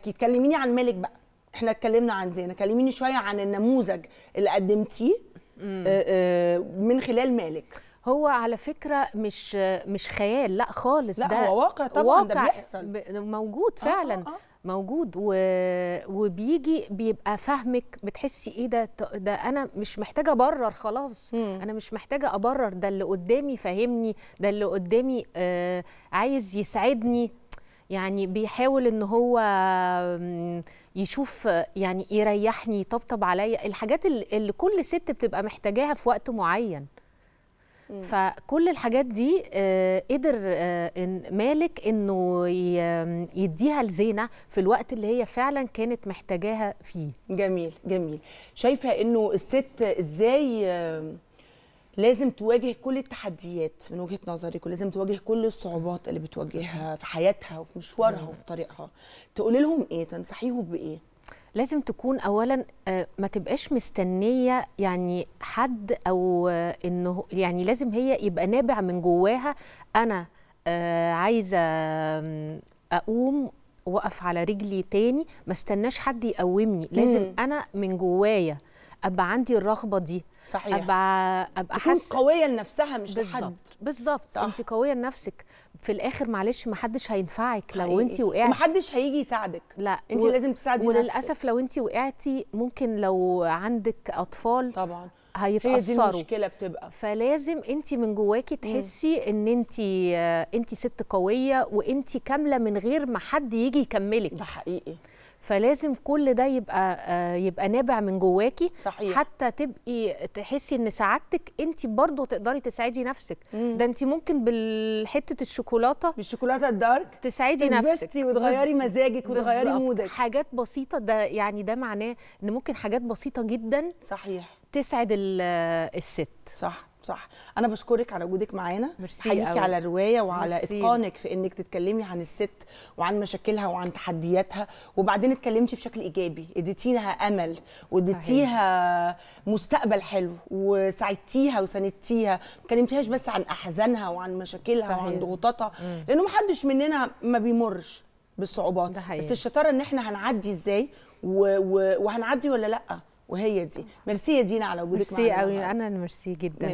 اكيد كلميني عن مالك بقى احنا اتكلمنا عن زينه كلميني شويه عن النموذج اللي قدمتيه آه، آه، من خلال مالك هو على فكره مش مش خيال لا خالص لا ده هو واقع طبعا واقع ده بيحصل موجود آه، فعلا آه آه. موجود و... وبيجي بيبقى فهمك بتحسي ايه ده ده انا مش محتاجه ابرر خلاص مم. انا مش محتاجه ابرر ده اللي قدامي فاهمني ده اللي قدامي آه عايز يسعدني يعني بيحاول ان هو يشوف يعني يريحني يطبطب عليا الحاجات اللي كل ست بتبقى محتاجاها في وقت معين فكل الحاجات دي آه، قدر آه، مالك انه يديها لزينه في الوقت اللي هي فعلا كانت محتاجاها فيه جميل جميل شايفه انه الست ازاي لازم تواجه كل التحديات من وجهه نظرك ولازم تواجه كل الصعوبات اللي بتواجهها في حياتها وفي مشوارها وفي طريقها تقول لهم ايه تنصحيهم بايه لازم تكون اولا آه، ما تبقاش مستنيه يعني حد او آه، انه يعني لازم هي يبقى نابع من جواها انا آه، عايزه اقوم واقف على رجلي تاني ما استناش حد يقومني لازم انا من جوايا ابقى عندي الرغبه دي صحيح ابقى ابقى حاسه قويه لنفسها مش لحد بالظبط انت قويه لنفسك في الاخر معلش ما حدش هينفعك لو انت وقعتي حدش هيجي يساعدك لا انت و... لازم تساعدي وللاسف نفسك. لو انت وقعتي ممكن لو عندك اطفال طبعا هيتاثروا هي دي المشكله بتبقى فلازم انت من جواكي تحسي ان انت انت ست قويه وانت كامله من غير ما حد يجي يكملك ده حقيقي فلازم كل ده يبقى آه، يبقى نابع من جواكي صحيح. حتى تبقي تحسي ان سعادتك انت برضو تقدري تسعدي نفسك مم. ده انت ممكن بالحته الشوكولاته بالشوكولاته الدارك تسعدي نفسك وتغيري مزاجك وتغيري مودك حاجات بسيطه ده يعني ده معناه ان ممكن حاجات بسيطه جدا صحيح تسعد آه، الست صح صح انا بشكرك على وجودك معانا حقيقي على الروايه وعلى مرسي. اتقانك في انك تتكلمي عن الست وعن مشاكلها وعن تحدياتها وبعدين اتكلمتي بشكل ايجابي اديتيها امل واديتيها مستقبل حلو وساعدتيها وساندتيها ما كلمتيهاش بس عن احزانها وعن مشاكلها صحيح. وعن ضغوطاتها لانه محدش مننا ما بيمرش بالصعوبات بس الشطاره ان احنا هنعدي ازاي و... و... وهنعدي ولا لا وهي دي ميرسي يا دينا على وجودك معانا ميرسي قوي انا ميرسي جدا مرسي.